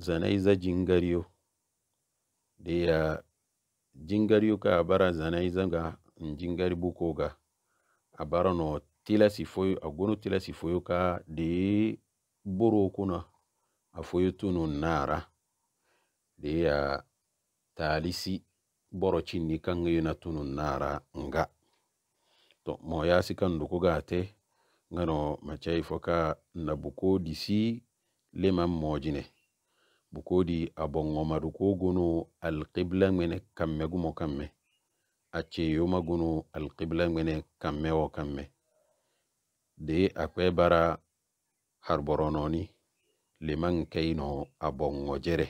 zanaiza jingaryo ya jingaryo ka a abara zanaiza ga njingari buko ga bara no tilasi foyo gono tilasi foyo ka de boro kuna foyi tunu nara ya talisi boro cinni yi na tunu nara nga to ya si kan duku te ngano macai foka na buko disi leman mojine bu kodi a bongomadu kogono alqibla ŋwene kamme gumo kamme a ceyoma gono alqibla ŋwene kamme wo kamme de a kwe bara harborononi lima nkei no a bongo jere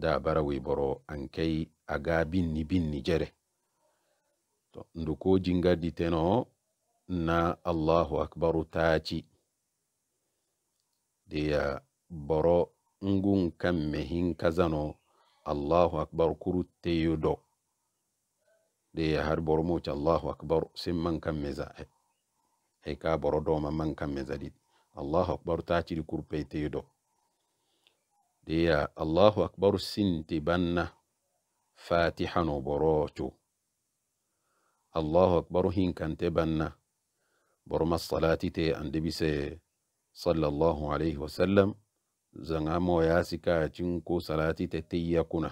da bara wiboro ankei a ga binni binni jere ndu ko jinga diteno na allahu akbaru taaci deya boro ngun kamme hin kazano allahu akbar kurutteyo do de har boro moci allahu akbar sim man kamme zae e ka boro doma man kamme zaɗiɗ allahu akbar taciri kurpeteyo do deya allahu akbar sinti banna fatihano no allahu akbar hinkante banna برما الصلاة تي أن دبس صلى الله عليه وسلم zanga moya sika ko salati tettiya kuna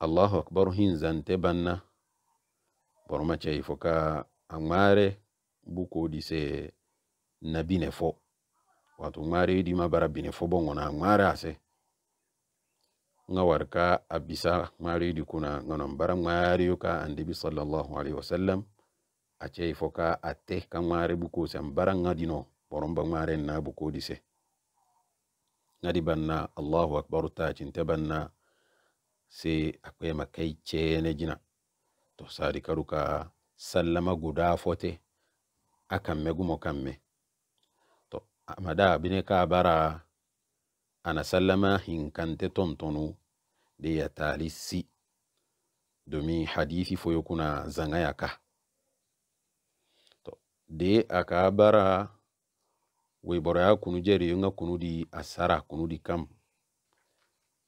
allahu akbar hin zante banna borma cei fo ka a ŋmare bu se na bine fo wato ŋmare ma bara bine fo bo ŋona a ŋmare ase ŋa war ka a bisa ŋmare yidi kuna ŋanon bara ŋmare yo ka andibi sallallahu alaihi wasallam a cei fo ka a te ka ŋmare bu kose an bara ŋa dino boron ba ŋmaren na bu kodi se ngadibanna allahu akbaru tacinte banna se akwema kai cene jina to sari karuka sallama guda fote akamme gumo kamme to amada bine ka bara ana sallama hinkante tontonu de yatali si domi hadisi foyo kuna zangayaka to de aka bara waibaraya kunu jeri yunga kunu di asara kunudi di kam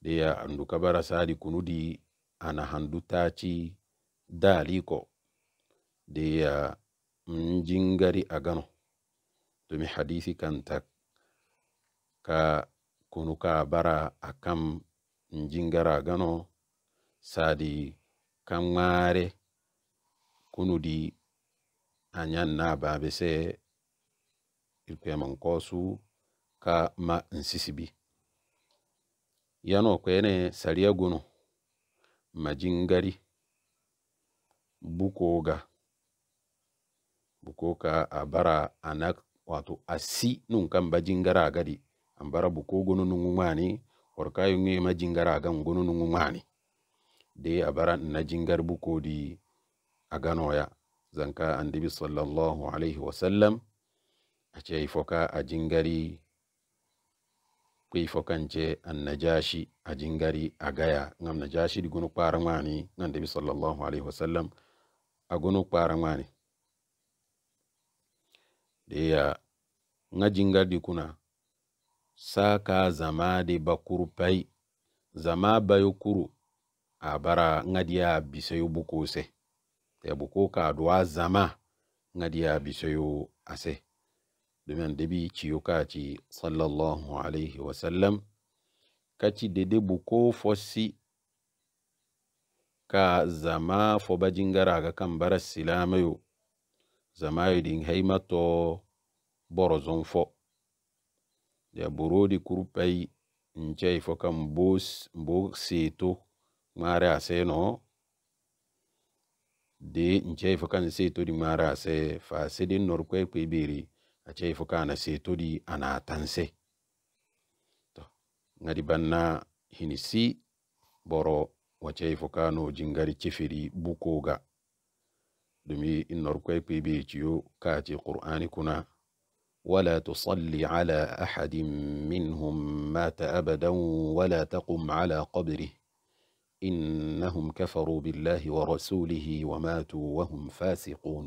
deya andu kabara sadi kunu di ana handu taci daliko deya mjingari agano tumi hadisi kanta ka kunu ka bara akam mjingara agano sadi kamare kunu di anyan na ilkuyaman kosu ka ma nsisibi yano kwene sariya gunu majingari bukoga bukoka a bara anak wato asi nun kan bajingara gadi an bara buko gono nungu mani horkayo ngi majingara gan gono nungu mani de a bara na jingar buko di a ganoya zanka dibi sallallahu alaihi wasallam ace ifoka a jingari kwifokanche annajashi a jingari a gaya ngam najashi di gunu kpara ngwani ngam debi sallallahu alaihi wasallam a gunu kpara ngwani ya nga jingar di kuna saka zama de bakuru pai zama bayo kuru a bara nga diya bisayo bukose ya buko ka duwa zama nga diya bisayo ase Annabi ci ka ci sallallahu alaihi wa sallam kati dede buko fosi ka zama bajin gara ga kan bara silamayo zama din haimato borozon fo ya burodi kurpai ce ifo kan bos bo seto mare ase no de nce ifo kan seto di mara ase fa sedin norkwe kwebiri ace na ana setodi ana tanse to ngadi banna hini si boro wace ifoka no jingari cifiri bukoga dumi innorkoy kwibe ciyo kati qur'ani kuna ولا تصلي على أحد منهم مات أبدا ولا تقم على قبره إنهم كفروا بالله ورسوله وماتوا وهم فاسقون